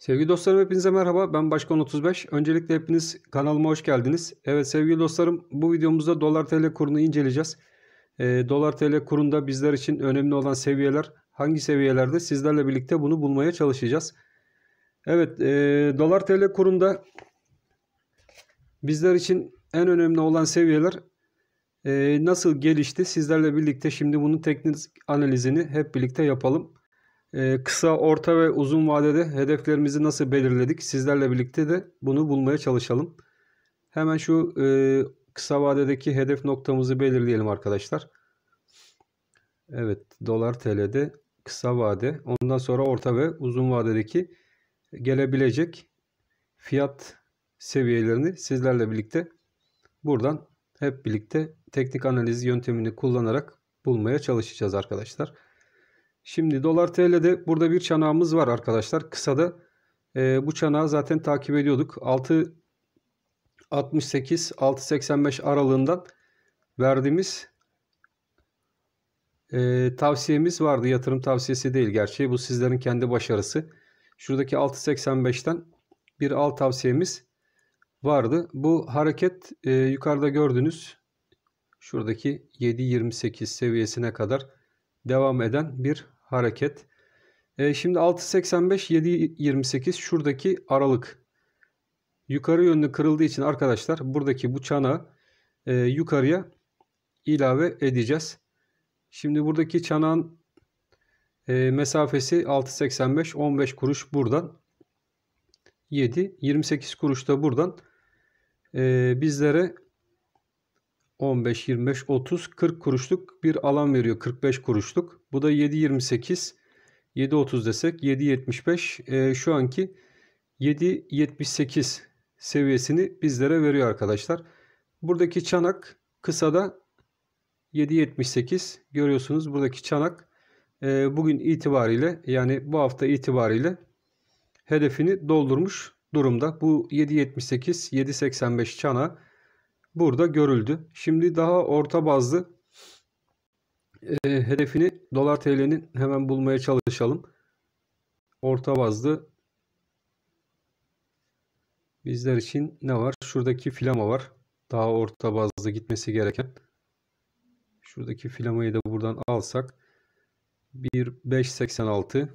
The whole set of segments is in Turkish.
Sevgili dostlarım hepinize merhaba. Ben Başkan 35. Öncelikle hepiniz kanalıma hoş geldiniz. Evet sevgili dostlarım bu videomuzda dolar tl kurunu inceleyeceğiz. E, dolar tl kurunda bizler için önemli olan seviyeler hangi seviyelerde sizlerle birlikte bunu bulmaya çalışacağız. Evet e, dolar tl kurunda bizler için en önemli olan seviyeler e, nasıl gelişti sizlerle birlikte şimdi bunun teknik analizini hep birlikte yapalım. Ee, kısa, orta ve uzun vadede hedeflerimizi nasıl belirledik? Sizlerle birlikte de bunu bulmaya çalışalım. Hemen şu e, kısa vadedeki hedef noktamızı belirleyelim arkadaşlar. Evet, dolar TL'de kısa vade, ondan sonra orta ve uzun vadedeki gelebilecek fiyat seviyelerini sizlerle birlikte buradan hep birlikte teknik analiz yöntemini kullanarak bulmaya çalışacağız arkadaşlar. Şimdi dolar TL'de burada bir çanağımız var arkadaşlar. Kısada e, bu çanağı zaten takip ediyorduk. 6.68-6.85 aralığından verdiğimiz e, tavsiyemiz vardı. Yatırım tavsiyesi değil gerçi. Bu sizlerin kendi başarısı. Şuradaki 6.85'ten bir alt tavsiyemiz vardı. Bu hareket e, yukarıda gördüğünüz şuradaki 7.28 seviyesine kadar devam eden bir hareket. E, şimdi 6.85 7.28 şuradaki aralık yukarı yönlü kırıldığı için arkadaşlar buradaki bu çana e, yukarıya ilave edeceğiz. Şimdi buradaki çanağın e, mesafesi 6.85 15 kuruş buradan 7.28 kuruş da buradan e, bizlere 15, 25, 30, 40 kuruşluk bir alan veriyor. 45 kuruşluk. Bu da 7.28, 7.30 desek 7.75 e, ee, şu anki 7.78 seviyesini bizlere veriyor arkadaşlar. Buradaki çanak kısada 7.78 görüyorsunuz. Buradaki çanak e, bugün itibariyle yani bu hafta itibariyle hedefini doldurmuş durumda. Bu 7.78, 7.85 çana burada görüldü. Şimdi daha orta bazlı e, hedefini dolar TL'nin hemen bulmaya çalışalım. Orta bazlı bizler için ne var? Şuradaki filama var. Daha orta bazlı gitmesi gereken. Şuradaki filamayı da buradan alsak 1.586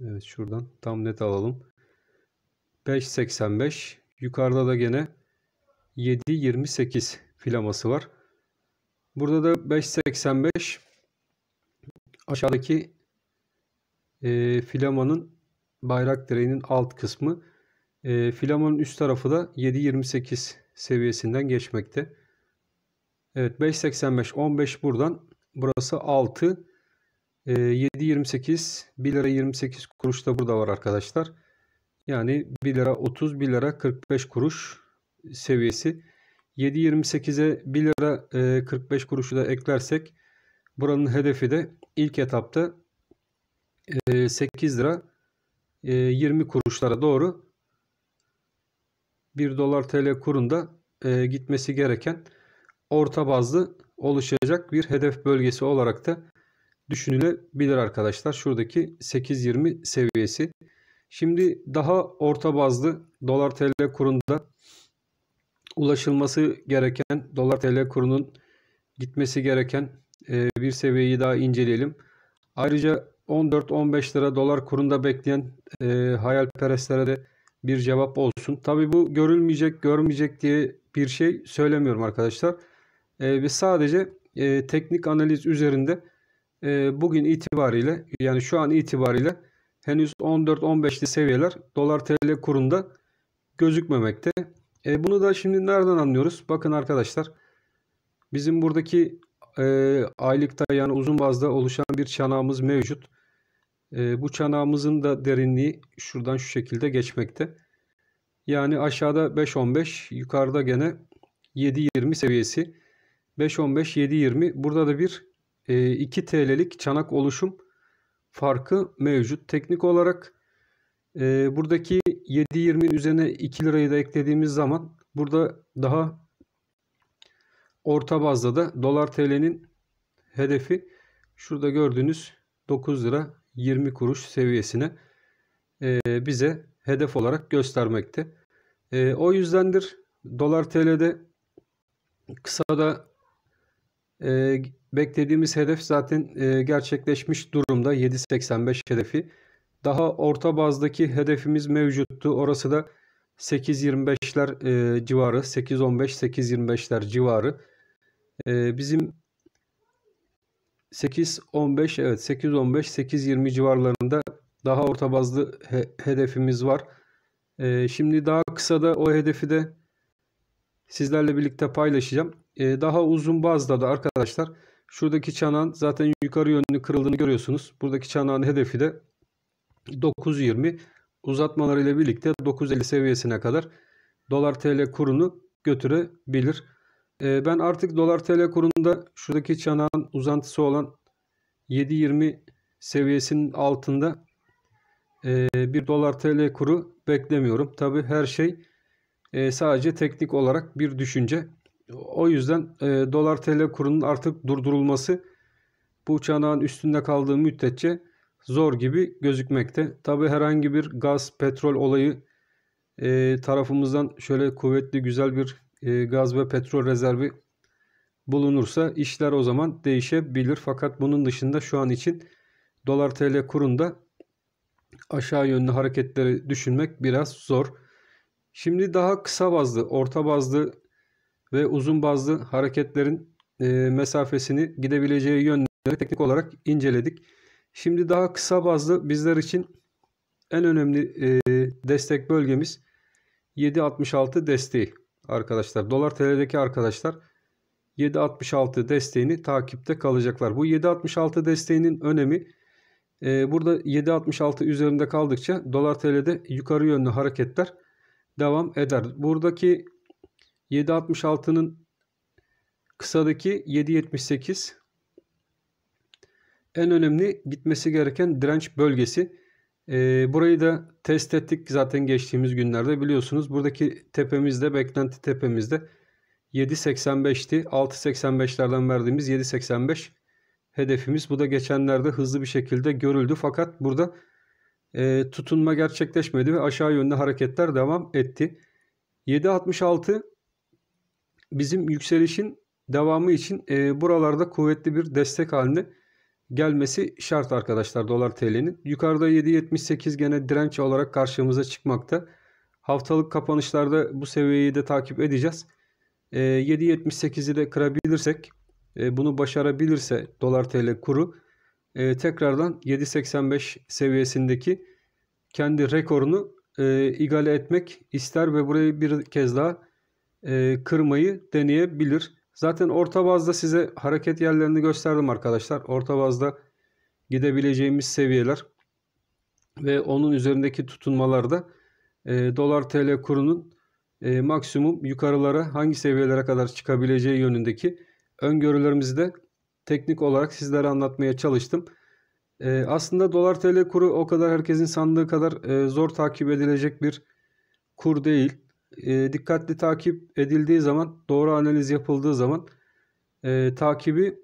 Evet şuradan tam net alalım. 5.85 Yukarıda da gene 7.28 filaması var. Burada da 5.85 aşağıdaki e, filamanın bayrak direğinin alt kısmı. E, filamanın üst tarafı da 7.28 seviyesinden geçmekte. Evet 5.85 15 buradan burası 6 e, 7.28 1 lira 28 kuruş da burada var arkadaşlar. Yani 1 lira 30, 1 lira 45 kuruş seviyesi. 7.28'e 1 lira 45 e, kuruşu da eklersek buranın hedefi de ilk etapta 8 e, lira 20 e, kuruşlara doğru 1 dolar TL kurunda gitmesi gereken orta bazlı oluşacak bir hedef bölgesi olarak da düşünülebilir arkadaşlar. Şuradaki 8.20 seviyesi. Şimdi daha orta bazlı dolar TL kurunda ulaşılması gereken dolar TL kurunun gitmesi gereken e, bir seviyeyi daha inceleyelim. Ayrıca 14-15 lira dolar kurunda bekleyen e, hayalperestlere de bir cevap olsun. Tabii bu görülmeyecek, görmeyecek diye bir şey söylemiyorum arkadaşlar. E, ve sadece e, teknik analiz üzerinde e, bugün itibariyle yani şu an itibariyle henüz 14-15'li seviyeler dolar tl kurunda gözükmemekte. E, bunu da şimdi nereden anlıyoruz? Bakın arkadaşlar bizim buradaki e, aylıkta yani uzun bazda oluşan bir çanağımız mevcut. E, bu çanağımızın da derinliği şuradan şu şekilde geçmekte. Yani aşağıda 5-15, yukarıda gene 7-20 seviyesi. 5-15, 7-20. burada da bir e, 2 TL'lik çanak oluşum farkı mevcut. Teknik olarak e, buradaki 7.20'nin üzerine 2 lirayı da eklediğimiz zaman burada daha orta bazda da dolar tl'nin hedefi şurada gördüğünüz 9 lira 20 kuruş seviyesine e, bize hedef olarak göstermekte. E, o yüzdendir dolar tl'de kısada e, Beklediğimiz hedef zaten e, gerçekleşmiş durumda 7.85 hedefi. Daha orta bazdaki hedefimiz mevcuttu. Orası da 8.25'ler e, civarı, 8.15, 8.25'ler civarı. E, bizim 8.15 evet 8.15, 8.20 civarlarında daha orta bazlı hedefimiz var. E, şimdi daha kısa da o hedefi de sizlerle birlikte paylaşacağım. E, daha uzun bazda da arkadaşlar Şuradaki çanağın zaten yukarı yönlü kırıldığını görüyorsunuz. Buradaki çanağın hedefi de 9.20 uzatmalarıyla birlikte 9.50 seviyesine kadar dolar TL kurunu götürebilir. Ee, ben artık dolar TL kurunda şuradaki çanağın uzantısı olan 7.20 seviyesinin altında ee, bir dolar TL kuru beklemiyorum. Tabi her şey ee, sadece teknik olarak bir düşünce. O yüzden e, dolar TL kurunun artık durdurulması bu çanağın üstünde kaldığı müddetçe zor gibi gözükmekte. Tabi herhangi bir gaz, petrol olayı e, tarafımızdan şöyle kuvvetli güzel bir e, gaz ve petrol rezervi bulunursa işler o zaman değişebilir. Fakat bunun dışında şu an için dolar TL kurunda aşağı yönlü hareketleri düşünmek biraz zor. Şimdi daha kısa bazlı, orta bazlı ve uzun bazlı hareketlerin e, mesafesini gidebileceği yönleri teknik olarak inceledik. Şimdi daha kısa bazlı bizler için en önemli e, destek bölgemiz 7.66 desteği arkadaşlar. Dolar TL'deki arkadaşlar 7.66 desteğini takipte kalacaklar. Bu 7.66 desteğinin önemi e, burada 7.66 üzerinde kaldıkça dolar TL'de yukarı yönlü hareketler devam eder. Buradaki 7.66'nın kısadaki 7.78 en önemli gitmesi gereken direnç bölgesi. Ee, burayı da test ettik zaten geçtiğimiz günlerde biliyorsunuz. Buradaki tepemizde, beklenti tepemizde 7.85'ti. 6.85'lerden verdiğimiz 7.85 hedefimiz. Bu da geçenlerde hızlı bir şekilde görüldü. Fakat burada e, tutunma gerçekleşmedi ve aşağı yönde hareketler devam etti. 7.66 bizim yükselişin devamı için e, buralarda kuvvetli bir destek haline gelmesi şart arkadaşlar dolar TL'nin. Yukarıda 7.78 gene direnç olarak karşımıza çıkmakta. Haftalık kapanışlarda bu seviyeyi de takip edeceğiz. E, 7.78'i de kırabilirsek e, bunu başarabilirse dolar TL kuru e, tekrardan 7.85 seviyesindeki kendi rekorunu e, igale etmek ister ve burayı bir kez daha e, kırmayı deneyebilir. Zaten orta bazda size hareket yerlerini gösterdim arkadaşlar. Orta bazda gidebileceğimiz seviyeler ve onun üzerindeki tutunmalarda e, dolar tl kurunun e, maksimum yukarılara hangi seviyelere kadar çıkabileceği yönündeki öngörülerimizi de teknik olarak sizlere anlatmaya çalıştım. E, aslında dolar tl kuru o kadar herkesin sandığı kadar e, zor takip edilecek bir kur değil e, dikkatli takip edildiği zaman, doğru analiz yapıldığı zaman e, takibi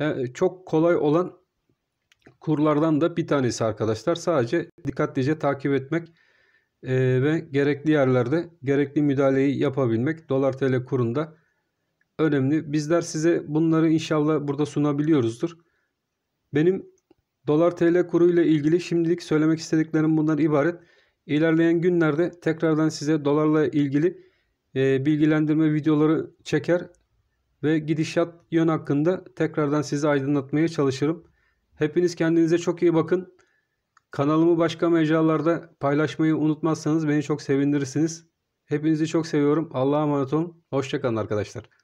e, çok kolay olan kurlardan da bir tanesi arkadaşlar. Sadece dikkatlice takip etmek e, ve gerekli yerlerde gerekli müdahaleyi yapabilmek dolar tl kurunda önemli. Bizler size bunları inşallah burada sunabiliyoruzdur. Benim dolar tl kuru ile ilgili şimdilik söylemek istediklerim bundan ibaret. İlerleyen günlerde tekrardan size dolarla ilgili e, bilgilendirme videoları çeker ve gidişat yön hakkında tekrardan sizi aydınlatmaya çalışırım. Hepiniz kendinize çok iyi bakın. Kanalımı başka mecralarda paylaşmayı unutmazsanız beni çok sevindirirsiniz. Hepinizi çok seviyorum. Allah'a emanet olun. Hoşçakalın arkadaşlar.